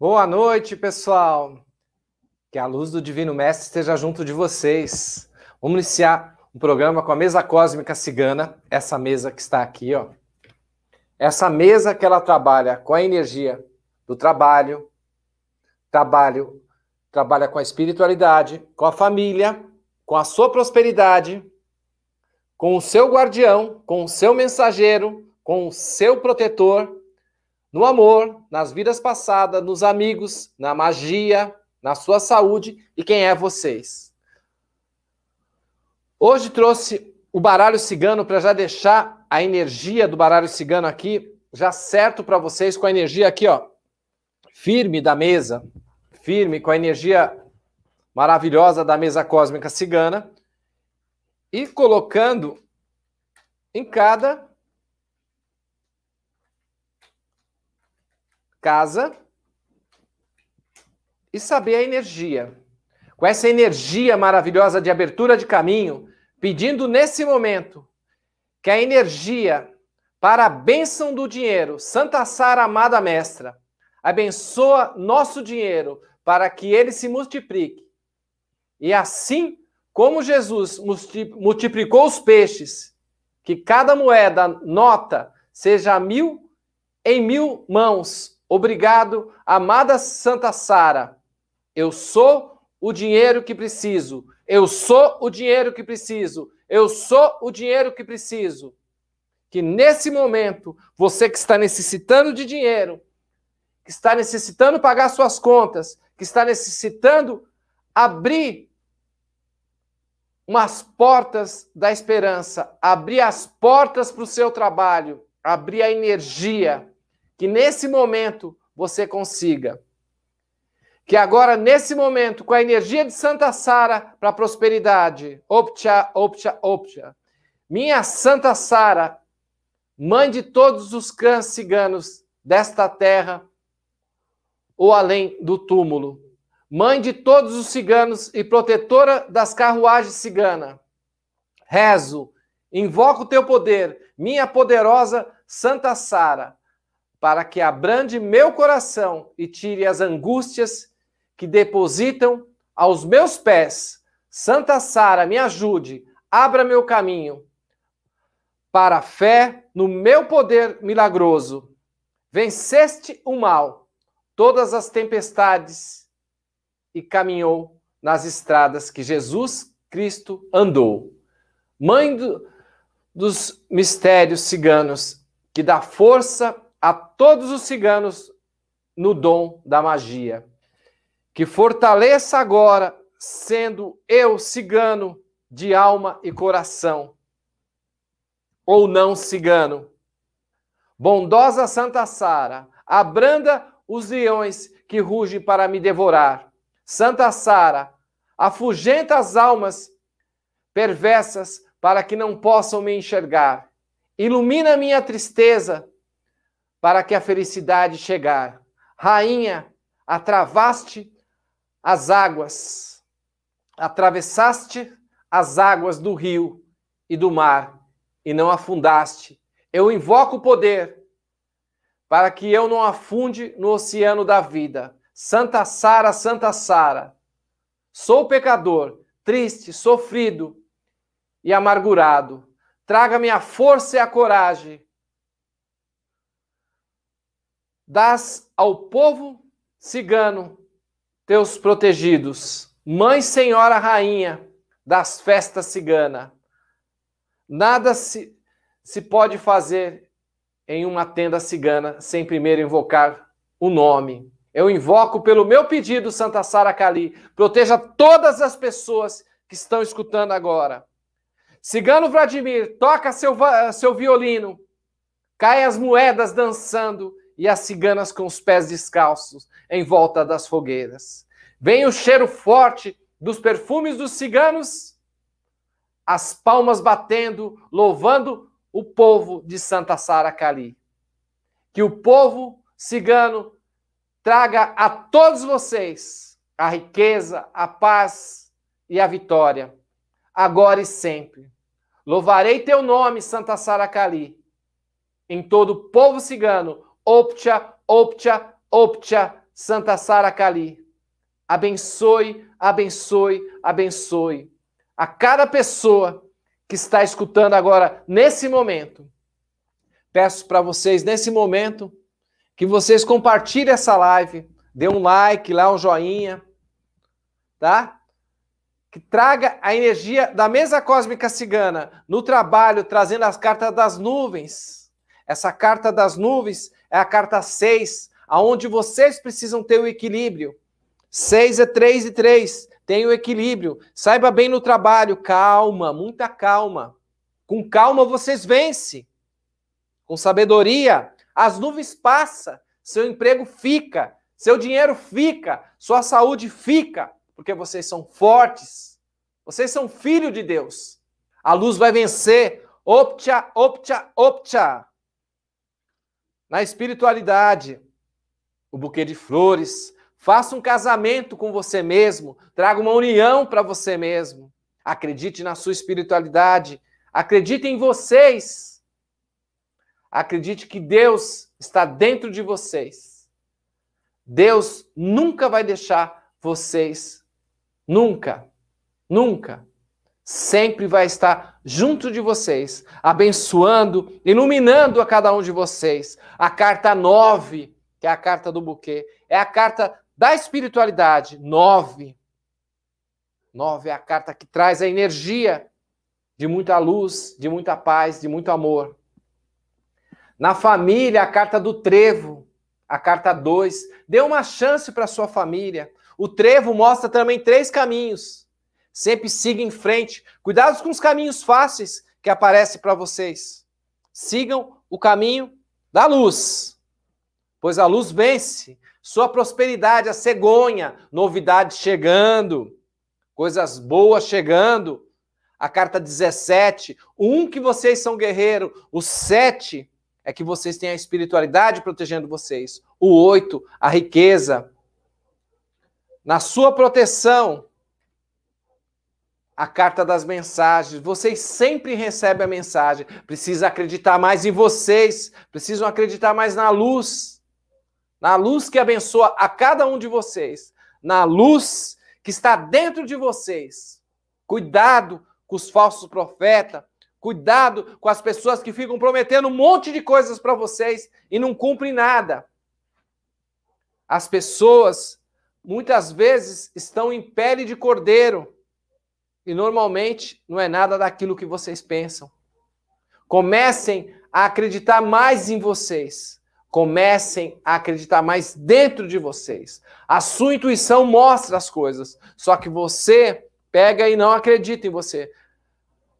Boa noite, pessoal. Que a luz do Divino Mestre esteja junto de vocês. Vamos iniciar um programa com a mesa cósmica cigana, essa mesa que está aqui, ó. Essa mesa que ela trabalha com a energia do trabalho, trabalho, trabalha com a espiritualidade, com a família, com a sua prosperidade, com o seu guardião, com o seu mensageiro, com o seu protetor, no amor, nas vidas passadas, nos amigos, na magia, na sua saúde e quem é vocês. Hoje trouxe o baralho cigano para já deixar a energia do baralho cigano aqui já certo para vocês com a energia aqui, ó, firme da mesa, firme com a energia maravilhosa da mesa cósmica cigana e colocando em cada casa e saber a energia. Com essa energia maravilhosa de abertura de caminho, pedindo nesse momento que a energia para a bênção do dinheiro, Santa Sara, amada mestra, abençoa nosso dinheiro para que ele se multiplique. E assim como Jesus multiplicou os peixes, que cada moeda, nota, seja mil em mil mãos, Obrigado, amada Santa Sara. Eu sou o dinheiro que preciso. Eu sou o dinheiro que preciso. Eu sou o dinheiro que preciso. Que nesse momento, você que está necessitando de dinheiro, que está necessitando pagar suas contas, que está necessitando abrir umas portas da esperança, abrir as portas para o seu trabalho, abrir a energia, que nesse momento você consiga. Que agora, nesse momento, com a energia de Santa Sara para a prosperidade, opcha, opcha, opcha. Minha Santa Sara, mãe de todos os cães ciganos desta terra ou além do túmulo, mãe de todos os ciganos e protetora das carruagens cigana, rezo, invoco o teu poder, minha poderosa Santa Sara para que abrande meu coração e tire as angústias que depositam aos meus pés. Santa Sara, me ajude, abra meu caminho para a fé no meu poder milagroso. Venceste o mal, todas as tempestades e caminhou nas estradas que Jesus Cristo andou. Mãe do, dos mistérios ciganos, que dá força a todos os ciganos no dom da magia. Que fortaleça agora, sendo eu cigano de alma e coração, ou não cigano. Bondosa Santa Sara, abranda os leões que rugem para me devorar. Santa Sara, afugenta as almas perversas para que não possam me enxergar. Ilumina minha tristeza para que a felicidade chegar. Rainha, atravaste as águas, atravessaste as águas do rio e do mar e não afundaste. Eu invoco o poder para que eu não afunde no oceano da vida. Santa Sara, Santa Sara, sou pecador, triste, sofrido e amargurado. Traga-me a força e a coragem dás ao povo cigano teus protegidos, mãe senhora rainha das festas cigana. Nada se, se pode fazer em uma tenda cigana sem primeiro invocar o nome. Eu invoco pelo meu pedido, Santa Sara Kali, proteja todas as pessoas que estão escutando agora. Cigano Vladimir, toca seu, seu violino, cai as moedas dançando e as ciganas com os pés descalços em volta das fogueiras. Vem o cheiro forte dos perfumes dos ciganos, as palmas batendo, louvando o povo de Santa Sara Cali. Que o povo cigano traga a todos vocês a riqueza, a paz e a vitória, agora e sempre. Louvarei teu nome, Santa Sara Cali, em todo o povo cigano, Optia, Optia, Optia, Santa Sara Cali. Abençoe, abençoe, abençoe a cada pessoa que está escutando agora nesse momento. Peço para vocês nesse momento que vocês compartilhem essa live, dê um like lá, um joinha, tá? Que traga a energia da mesa cósmica cigana no trabalho, trazendo as cartas das nuvens. Essa carta das nuvens é a carta 6, aonde vocês precisam ter o equilíbrio. 6 é 3 e 3, tem o equilíbrio. Saiba bem no trabalho, calma, muita calma. Com calma vocês vencem. Com sabedoria, as nuvens passam, seu emprego fica, seu dinheiro fica, sua saúde fica, porque vocês são fortes. Vocês são filho de Deus. A luz vai vencer. Optia, optia, optia na espiritualidade, o buquê de flores. Faça um casamento com você mesmo. Traga uma união para você mesmo. Acredite na sua espiritualidade. Acredite em vocês. Acredite que Deus está dentro de vocês. Deus nunca vai deixar vocês. Nunca. Nunca sempre vai estar junto de vocês, abençoando, iluminando a cada um de vocês. A carta 9, que é a carta do buquê, é a carta da espiritualidade. 9. 9 é a carta que traz a energia de muita luz, de muita paz, de muito amor. Na família, a carta do trevo, a carta 2. Dê uma chance para sua família. O trevo mostra também três caminhos Sempre siga em frente. Cuidado com os caminhos fáceis que aparecem para vocês. Sigam o caminho da luz, pois a luz vence. Sua prosperidade, a é cegonha, novidades chegando, coisas boas chegando. A carta 17, um que vocês são guerreiro, o 7 é que vocês têm a espiritualidade protegendo vocês, o 8, a riqueza. Na sua proteção, a carta das mensagens. Vocês sempre recebem a mensagem. Precisa acreditar mais em vocês. Precisam acreditar mais na luz. Na luz que abençoa a cada um de vocês. Na luz que está dentro de vocês. Cuidado com os falsos profetas. Cuidado com as pessoas que ficam prometendo um monte de coisas para vocês e não cumprem nada. As pessoas muitas vezes estão em pele de cordeiro e normalmente não é nada daquilo que vocês pensam. Comecem a acreditar mais em vocês. Comecem a acreditar mais dentro de vocês. A sua intuição mostra as coisas, só que você pega e não acredita em você.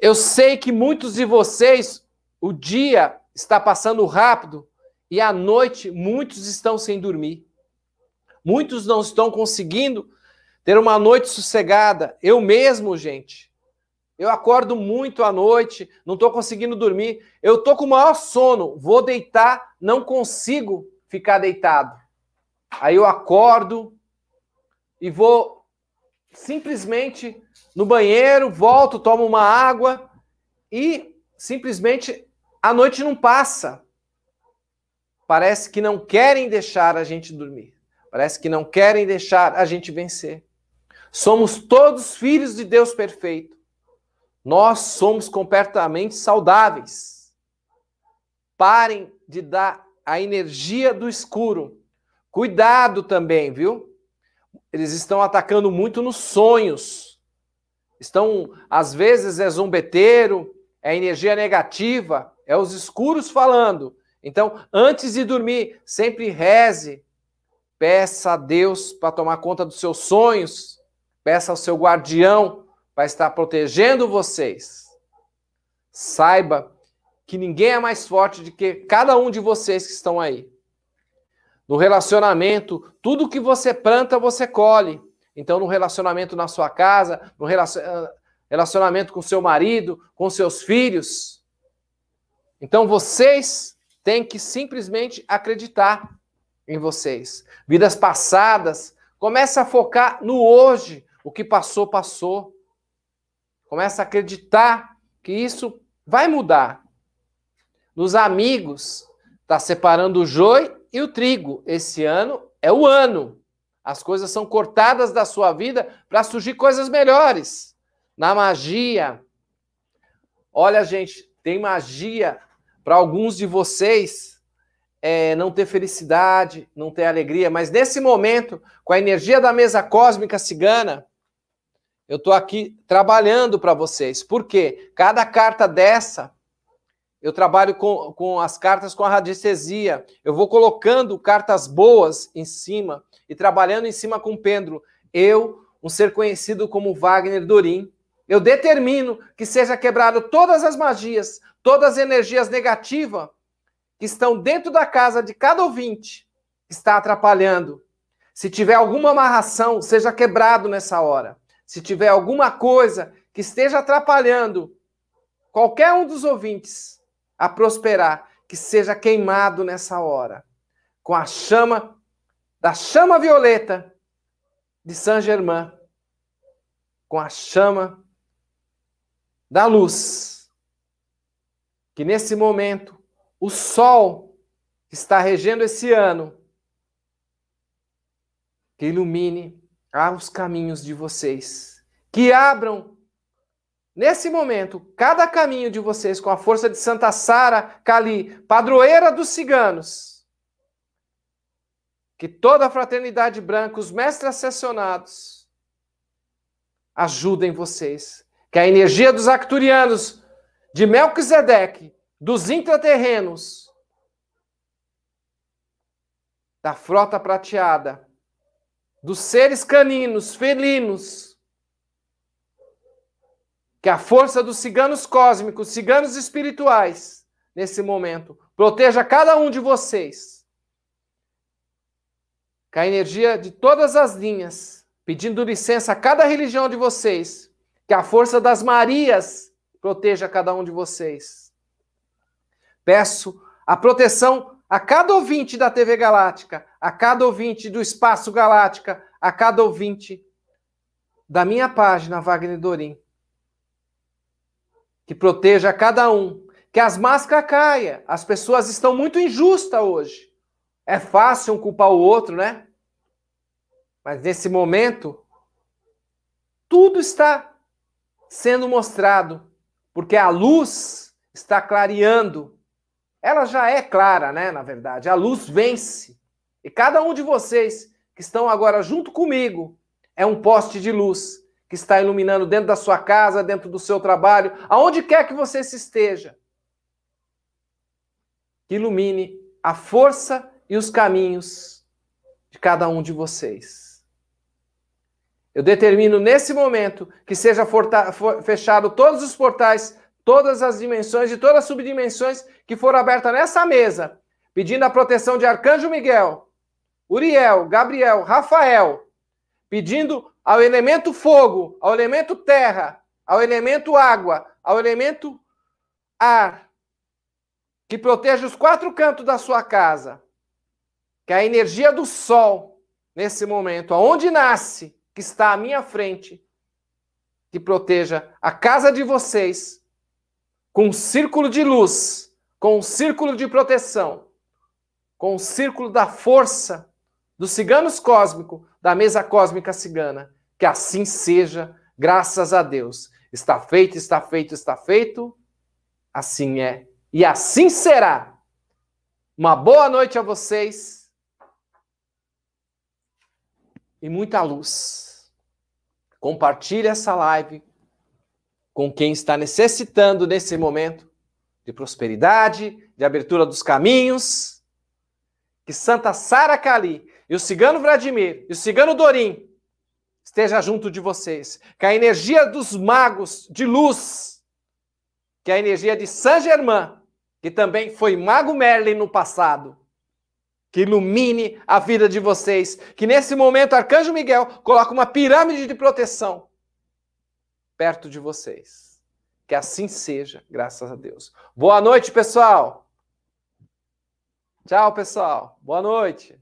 Eu sei que muitos de vocês, o dia está passando rápido e à noite muitos estão sem dormir. Muitos não estão conseguindo ter uma noite sossegada. Eu mesmo, gente, eu acordo muito à noite, não estou conseguindo dormir. Eu estou com o maior sono, vou deitar, não consigo ficar deitado. Aí eu acordo e vou simplesmente no banheiro, volto, tomo uma água e simplesmente a noite não passa. Parece que não querem deixar a gente dormir. Parece que não querem deixar a gente vencer. Somos todos filhos de Deus perfeito. Nós somos completamente saudáveis. Parem de dar a energia do escuro. Cuidado também, viu? Eles estão atacando muito nos sonhos. Estão, às vezes, é zombeteiro, é energia negativa, é os escuros falando. Então, antes de dormir, sempre reze, peça a Deus para tomar conta dos seus sonhos, Peça ao seu guardião para estar protegendo vocês. Saiba que ninguém é mais forte do que cada um de vocês que estão aí. No relacionamento, tudo que você planta, você colhe. Então, no relacionamento na sua casa, no eh, relacionamento com seu marido, com seus filhos. Então, vocês têm que simplesmente acreditar em vocês. Vidas passadas, comece a focar no hoje, o que passou, passou. Começa a acreditar que isso vai mudar. Nos amigos, está separando o joio e o trigo. Esse ano é o ano. As coisas são cortadas da sua vida para surgir coisas melhores. Na magia. Olha, gente, tem magia para alguns de vocês é, não ter felicidade, não ter alegria, mas nesse momento, com a energia da mesa cósmica cigana, eu estou aqui trabalhando para vocês. Por quê? Cada carta dessa, eu trabalho com, com as cartas com a radiestesia. Eu vou colocando cartas boas em cima e trabalhando em cima com o pêndulo. Eu, um ser conhecido como Wagner Dorim, eu determino que seja quebrado todas as magias, todas as energias negativas que estão dentro da casa de cada ouvinte que está atrapalhando. Se tiver alguma amarração, seja quebrado nessa hora se tiver alguma coisa que esteja atrapalhando qualquer um dos ouvintes a prosperar, que seja queimado nessa hora, com a chama da chama violeta de Saint Germain, com a chama da luz, que nesse momento o sol está regendo esse ano, que ilumine aos caminhos de vocês. Que abram, nesse momento, cada caminho de vocês com a força de Santa Sara Cali, padroeira dos ciganos. Que toda a fraternidade branca, os mestres ascensionados, ajudem vocês. Que a energia dos acturianos, de Melquisedeque, dos intraterrenos, da frota prateada, dos seres caninos, felinos, que a força dos ciganos cósmicos, ciganos espirituais, nesse momento, proteja cada um de vocês. Que a energia de todas as linhas, pedindo licença a cada religião de vocês, que a força das Marias proteja cada um de vocês. Peço a proteção a cada ouvinte da TV Galáctica, a cada ouvinte do Espaço Galáctica, a cada ouvinte da minha página, Wagner Dorim. Que proteja cada um. Que as máscaras caia. As pessoas estão muito injustas hoje. É fácil um culpar o outro, né? Mas nesse momento, tudo está sendo mostrado. Porque a luz está clareando. Ela já é clara, né? Na verdade, a luz vence. E cada um de vocês que estão agora junto comigo é um poste de luz que está iluminando dentro da sua casa, dentro do seu trabalho, aonde quer que você se esteja. Que ilumine a força e os caminhos de cada um de vocês. Eu determino nesse momento que seja fechado todos os portais, todas as dimensões e todas as subdimensões que foram abertas nessa mesa, pedindo a proteção de Arcanjo Miguel, Uriel, Gabriel, Rafael, pedindo ao elemento fogo, ao elemento terra, ao elemento água, ao elemento ar, que proteja os quatro cantos da sua casa, que a energia do sol, nesse momento, aonde nasce, que está à minha frente, que proteja a casa de vocês com um círculo de luz, com um círculo de proteção, com um círculo da força do ciganos cósmico, da mesa cósmica cigana. Que assim seja, graças a Deus. Está feito, está feito, está feito. Assim é e assim será. Uma boa noite a vocês e muita luz. Compartilhe essa live com quem está necessitando nesse momento de prosperidade, de abertura dos caminhos. Que Santa Sara Cali e o cigano Vladimir e o cigano Dorim esteja junto de vocês. Que a energia dos magos de luz, que a energia de Saint Germain, que também foi mago Merlin no passado, que ilumine a vida de vocês. Que nesse momento, Arcanjo Miguel coloque uma pirâmide de proteção perto de vocês. Que assim seja, graças a Deus. Boa noite, pessoal. Tchau, pessoal. Boa noite.